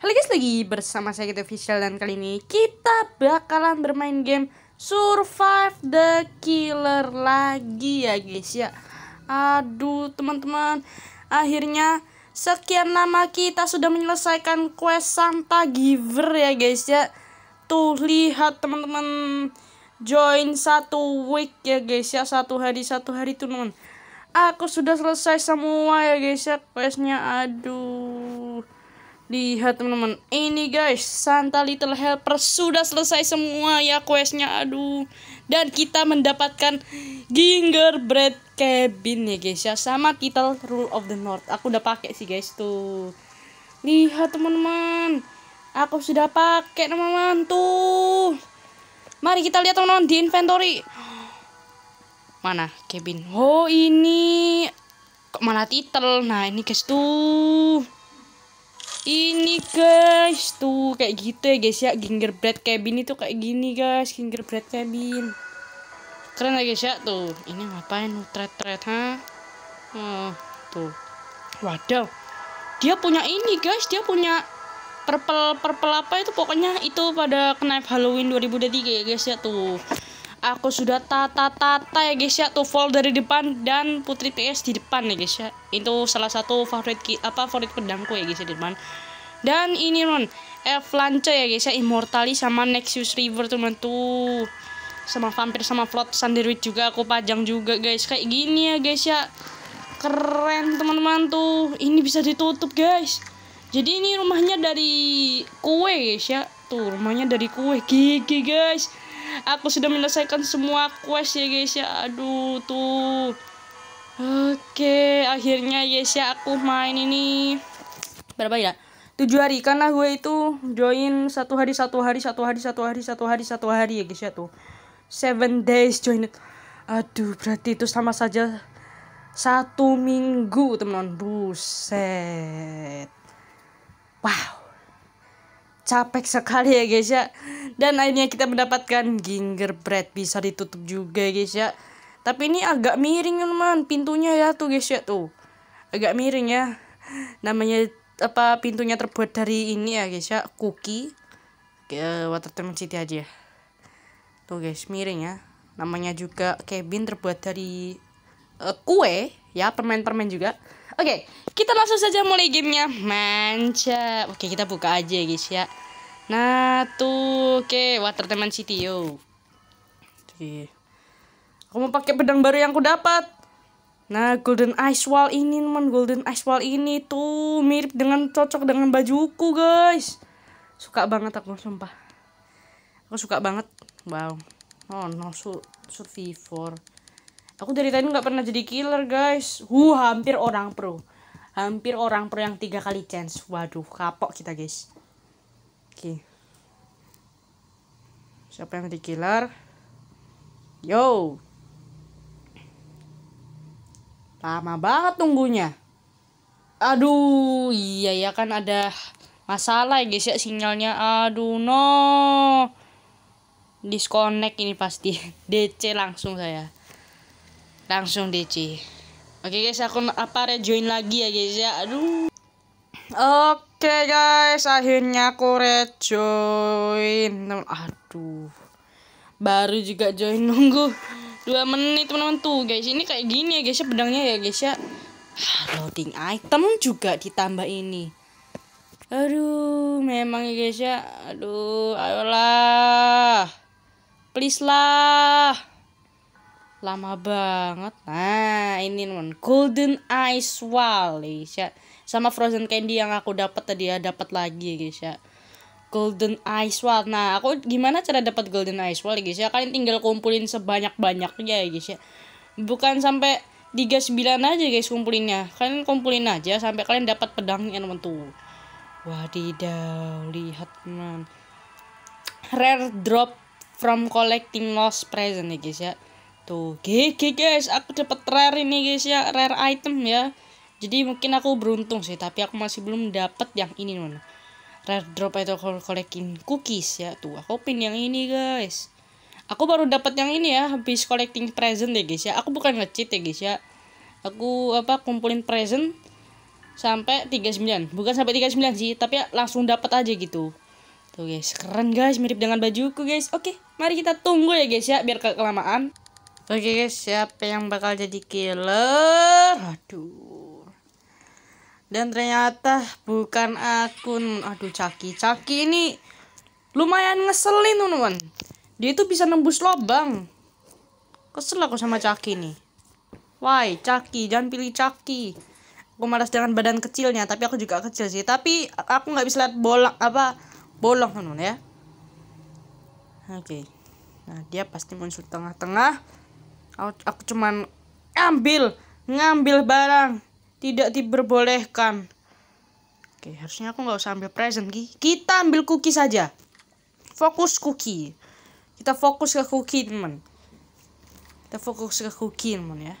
Halo guys, lagi bersama saya Gitu Official dan kali ini kita bakalan bermain game Survive the Killer lagi ya guys ya. Aduh teman-teman, akhirnya sekian lama kita sudah menyelesaikan quest Santa Giver ya guys ya. Tuh lihat teman-teman join satu week ya guys ya, satu hari satu hari tuh teman. Aku sudah selesai semua ya guys ya questnya. Aduh Lihat teman-teman, ini guys, Santa Little Helper sudah selesai semua ya questnya, aduh. Dan kita mendapatkan gingerbread cabin ya guys ya, sama Title Rule of the North. Aku udah pakai sih guys tuh. Lihat teman-teman, aku sudah pakai teman-teman tuh. Mari kita lihat teman-teman di inventory. Mana cabin? Oh ini, kok malah title Nah ini guys tuh ini guys tuh kayak gitu ya guys ya gingerbread cabin itu kayak gini guys gingerbread cabin keren ya guys ya tuh ini ngapain tret tret ha oh tuh waduh dia punya ini guys dia punya purple purple apa itu pokoknya itu pada knife Halloween 2023 ya guys ya tuh Aku sudah tata tata ya guys ya tuh fall dari depan dan Putri PS di depan ya guys ya. Itu salah satu favorit apa favorit pedangku ya guys ya di depan. Dan ini Ron, Avalanche ya guys ya, Immortali sama Nexus River teman tuh. Sama vampir sama float sandwich juga aku pajang juga guys. Kayak gini ya guys ya. Keren teman-teman tuh. Ini bisa ditutup guys. Jadi ini rumahnya dari kue guys ya. Tuh rumahnya dari kue gigi guys Aku sudah menyelesaikan semua quest ya guys ya. Aduh tuh. Oke, akhirnya guys ya aku main ini. Berapa ya? tujuh hari karena gue itu join satu hari satu hari satu hari satu hari satu hari satu hari ya guys ya tuh seven days join it aduh berarti itu sama saja satu minggu teman-teman buset wow capek sekali ya guys ya dan akhirnya kita mendapatkan gingerbread bisa ditutup juga guys ya tapi ini agak miring teman pintunya ya tuh guys ya tuh agak miring ya namanya apa pintunya terbuat dari ini ya guys ya cookie ke watermelon city aja ya. tuh guys miring ya namanya juga cabin terbuat dari uh, kue ya permen-permen juga Oke, kita langsung saja mulai gamenya. Manca Oke, kita buka aja ya, guys ya. Nah, tuh. Oke, Water Teman City, yo. Oke. Aku mau pakai pedang baru yang aku dapat. Nah, Golden Ice Wall ini, teman. Golden Ice Wall ini tuh mirip dengan cocok dengan bajuku, guys. Suka banget aku, sumpah. Aku suka banget. Wow. Oh, no, so survivor. Aku dari tadi nggak pernah jadi killer guys. hu hampir orang pro. Hampir orang pro yang tiga kali chance. Waduh, kapok kita guys. Oke. Okay. Siapa yang jadi killer? Yo. Lama banget tunggunya. Aduh, iya ya kan ada masalah ya guys ya sinyalnya. Aduh, no. Disconnect ini pasti. DC langsung saya langsung DC oke guys aku apa rejoin lagi ya guys ya aduh oke guys akhirnya aku rejoin aduh baru juga join nunggu dua menit teman-teman tuh guys ini kayak gini ya guys ya pedangnya ya guys ya ah, loading item juga ditambah ini aduh memang ya guys ya aduh ayolah please lah lama banget nah ini nih golden ice wall guys ya sama frozen candy yang aku dapat tadi ya dapat lagi guys ya golden ice wall nah aku gimana cara dapat golden ice wall guys ya kalian tinggal kumpulin sebanyak banyaknya ya guys ya bukan sampai tiga sembilan aja guys kumpulinnya kalian kumpulin aja sampai kalian dapat pedangnya teman tuh wadidaw lihat man rare drop from collecting lost present ya guys ya Tuh, gitu. GG guys, aku dapat rare ini guys ya, rare item ya. Jadi mungkin aku beruntung sih, tapi aku masih belum dapat yang ini non. Rare drop itu kolekin cookies ya. Tuh, aku pin yang ini guys. Aku baru dapat yang ini ya, habis collecting present ya guys ya. Aku bukan ngecheat ya guys ya. Aku apa kumpulin present sampai 39. Bukan sampai 39 sih, tapi ya, langsung dapat aja gitu. Tuh guys, keren guys, mirip dengan bajuku guys. Oke, mari kita tunggu ya guys ya, biar kelamaan. Oke okay, guys, siapa yang bakal jadi killer? Aduh. Dan ternyata bukan akun. Aduh, Caki. Caki ini lumayan ngeselin, teman-teman. Dia itu bisa nembus lubang. Kesel aku sama Caki ini. Why, Caki, jangan pilih Caki. Aku malas dengan badan kecilnya, tapi aku juga kecil sih. Tapi aku nggak bisa lihat bolak apa bolong teman-teman ya. Oke. Okay. Nah, dia pasti muncul tengah-tengah aku, aku cuman ambil ngambil barang tidak diperbolehkan oke harusnya aku nggak usah ambil present Ki. kita ambil cookie saja fokus cookie kita fokus ke cookie teman kita fokus ke cookie teman ya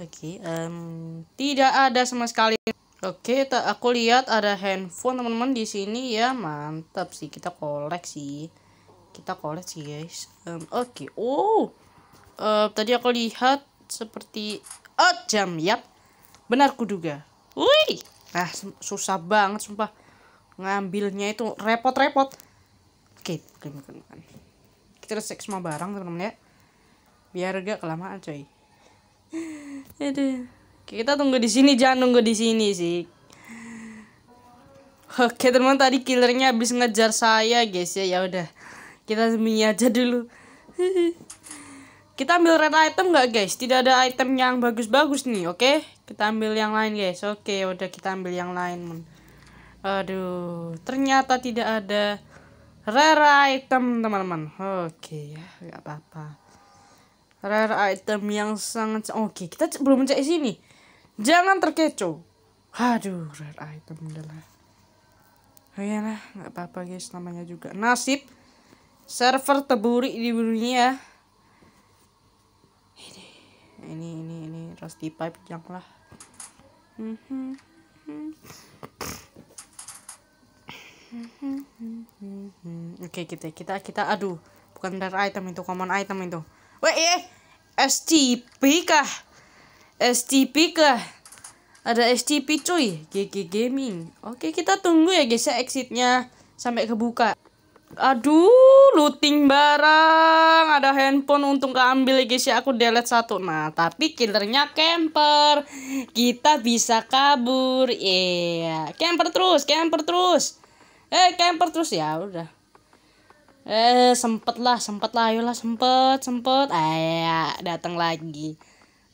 oke um, tidak ada sama sekali oke tak aku lihat ada handphone teman-teman di sini ya mantap sih kita koleksi kita sih guys um, oke okay. oh uh, tadi aku lihat seperti oh jam yap benar kuduga wih nah susah banget sumpah ngambilnya itu repot-repot oke okay, bukan, kita cek semua barang teman-teman ya biar gak kelamaan coy jadi kita tunggu di sini jangan tunggu di sini sih Oke teman tadi killernya habis ngejar saya guys ya ya udah kita sembunyi aja dulu kita ambil red item nggak guys tidak ada item yang bagus-bagus nih oke kita ambil yang lain guys oke udah kita ambil yang lain aduh ternyata tidak ada rare item teman-teman oke ya nggak apa-apa rare item yang sangat oke kita belum cek sini jangan terkecoh aduh rare item adalah oh iyalah nggak apa-apa guys namanya juga nasib server terburuk di dunia ini ini ini ini rusty pipe lah mhm, mhm. Oke okay, kita kita kita aduh bukan dari item itu common item itu. Wah eh STP kah? STP kah? Ada STP cuy GG Gaming. Oke okay, kita tunggu ya guys ya exitnya sampai kebuka aduh looting barang ada handphone untung keambil ya, guys ya aku delete satu nah tapi killernya camper kita bisa kabur iya yeah. camper terus camper terus eh camper terus ya udah eh sempet lah sempet lah ayolah sempet sempet ayah, datang lagi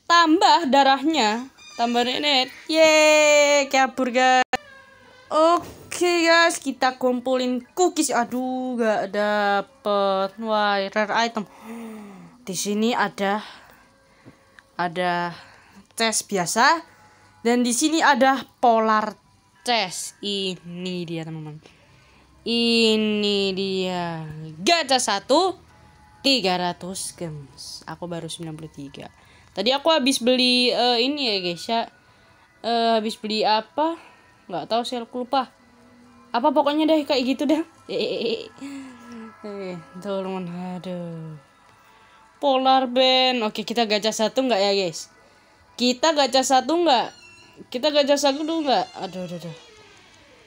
tambah darahnya tambah nenek yeay kabur guys oke okay. Oke okay guys, kita kumpulin cookies. Aduh, gak dapet. Wah, rare item. Di sini ada ada chest biasa dan di sini ada polar chest. Ini dia, teman-teman. Ini dia. Gacha 1 300 gems. Aku baru 93. Tadi aku habis beli uh, ini ya, guys ya. Uh, eh, habis beli apa? nggak tahu sih aku lupa apa pokoknya deh kayak gitu deh eh, eh, eh, tolong aduh polar band oke kita gajah satu nggak ya guys kita gajah satu nggak kita gajah satu dulu nggak aduh aduh aduh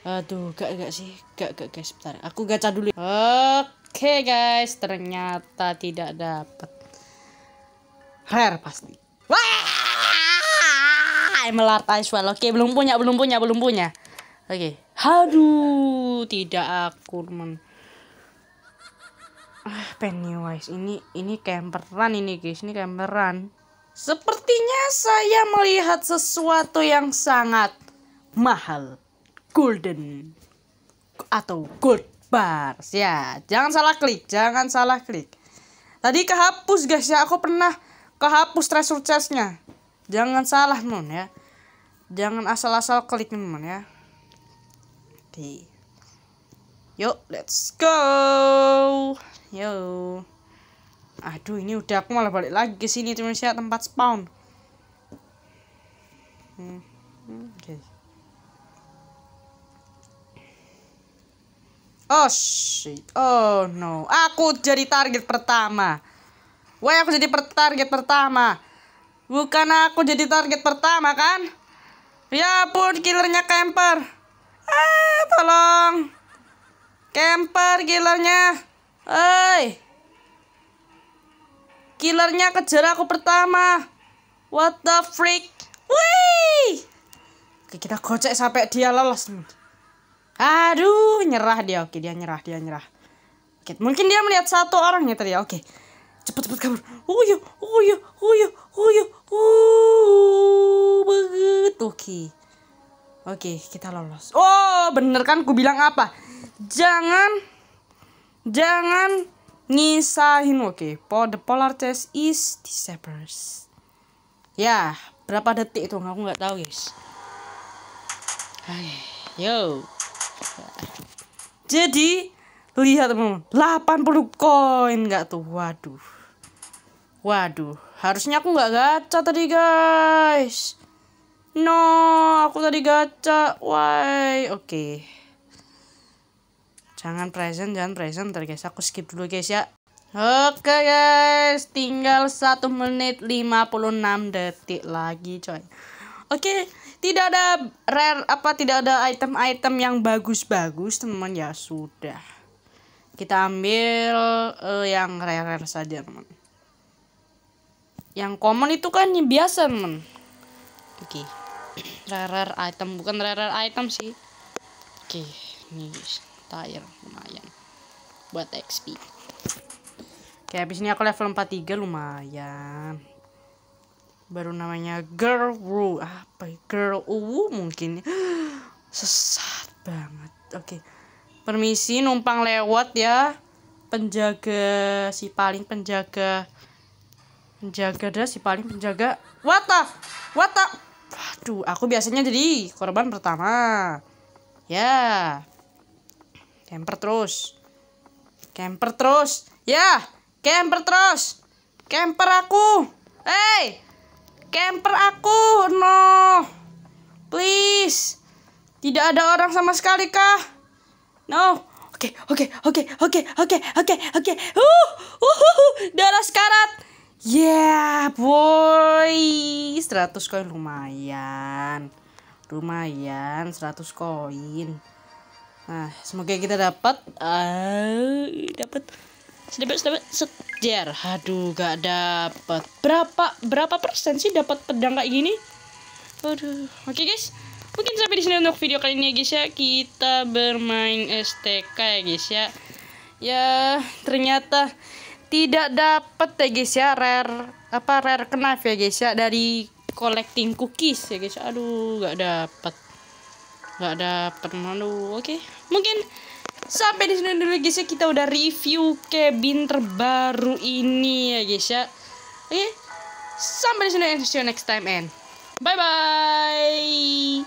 aduh gak gak sih gak gak guys bentar aku gaca dulu oke guys ternyata tidak dapat rare pasti wah melar oke belum punya belum punya belum punya Oke. Okay. Haduh, tidak aku men. Ah, Pennywise ini ini camperan ini guys, ini camperan. Sepertinya saya melihat sesuatu yang sangat mahal. Golden atau gold bars ya. Jangan salah klik, jangan salah klik. Tadi kehapus guys ya, aku pernah kehapus treasure chestnya. Jangan salah non ya. Jangan asal-asal klik non ya day. Yuk, let's go. Yo. Aduh, ini udah aku malah balik lagi ke sini saya tempat spawn. Hmm. Okay. Oh shit. Oh no. Aku jadi target pertama. Wah, aku jadi per target pertama. Bukan aku jadi target pertama kan? Ya pun killernya camper. Ah, tolong. Camper killernya. Hei. Killernya kejar aku pertama. What the freak? Wih. Oke, kita gocek sampai dia lolos. Aduh, nyerah dia. Oke, dia nyerah, dia nyerah. Oke, mungkin dia melihat satu orang ya tadi. Oke. Cepat cepat kabur. Uyu, uyu, uyu, uyu. Uh, begitu. Oke. Oke, kita lolos. Oh, bener kan ku bilang apa? Jangan jangan ngisahin. Oke, Okay. the polar Test is Disappears. Ya, berapa detik itu aku nggak tahu, guys. yo. Jadi, lihat teman-teman, 80 koin nggak tuh. Waduh. Waduh, harusnya aku nggak gacha tadi, guys. No, aku tadi gacha. Why? Oke. Okay. Jangan present, jangan present. Ntar guys, aku skip dulu guys ya. Oke okay, guys, tinggal 1 menit 56 detik lagi coy. Oke, okay, tidak ada rare apa tidak ada item-item yang bagus-bagus teman ya sudah. Kita ambil uh, yang rare-rare saja teman. Yang common itu kan yang biasa teman. Oke. Okay. Rare, item, bukan rare, item sih. Oke, okay. ini tire lumayan buat XP. Oke, okay, habis ini aku level 43 lumayan. Baru namanya Girl Woo, apa ya? Girl Wu mungkin. Sesat banget. Oke. Okay. Permisi numpang lewat ya. Penjaga si paling penjaga penjaga dah si paling penjaga. What the? What the? Aduh, aku biasanya jadi korban pertama. Ya. Camper terus. Camper terus. Ya, camper terus. Camper aku. Hey, camper aku. No. Please. Tidak ada orang sama sekali kah? No. Oke, oke, oke, oke, oke, oke, oke. Uh, uh, uh, uh. darah sekarat. Yeah, boy. Woi, 100 koin lumayan. Lumayan 100 koin. Nah, semoga kita dapat uh, dapat sedikit sedikit sejer. Aduh, gak dapat. Berapa berapa persen sih dapat pedang kayak gini? Aduh. Oke, okay, guys. Mungkin sampai di sini untuk video kali ini ya, guys ya. Kita bermain STK ya, guys ya. Ya, ternyata tidak dapat ya guys ya rare apa rare kenaf ya guys ya dari collecting cookies ya guys aduh nggak dapat nggak dapat malu oke okay. mungkin sampai di sini dulu guys ya kita udah review cabin terbaru ini ya guys ya oke okay. sampai di sini and see you next time and bye bye